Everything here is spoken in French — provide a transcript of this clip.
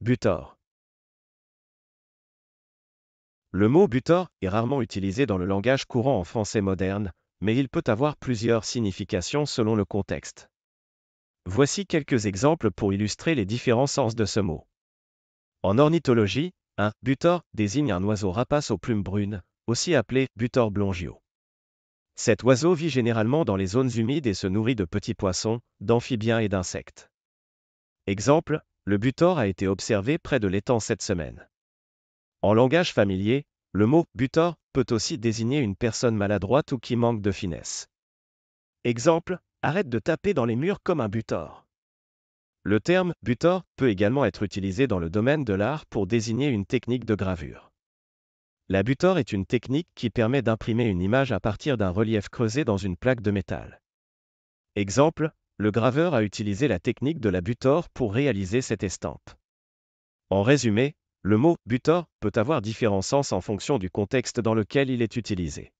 Butor. Le mot butor est rarement utilisé dans le langage courant en français moderne, mais il peut avoir plusieurs significations selon le contexte. Voici quelques exemples pour illustrer les différents sens de ce mot. En ornithologie, un butor désigne un oiseau rapace aux plumes brunes, aussi appelé butor blongio. Cet oiseau vit généralement dans les zones humides et se nourrit de petits poissons, d'amphibiens et d'insectes. Exemple, le butor a été observé près de l'étang cette semaine. En langage familier, le mot butor peut aussi désigner une personne maladroite ou qui manque de finesse. Exemple, arrête de taper dans les murs comme un butor. Le terme butor peut également être utilisé dans le domaine de l'art pour désigner une technique de gravure. La butor est une technique qui permet d'imprimer une image à partir d'un relief creusé dans une plaque de métal. Exemple, le graveur a utilisé la technique de la butor pour réaliser cette estampe. En résumé, le mot butor peut avoir différents sens en fonction du contexte dans lequel il est utilisé.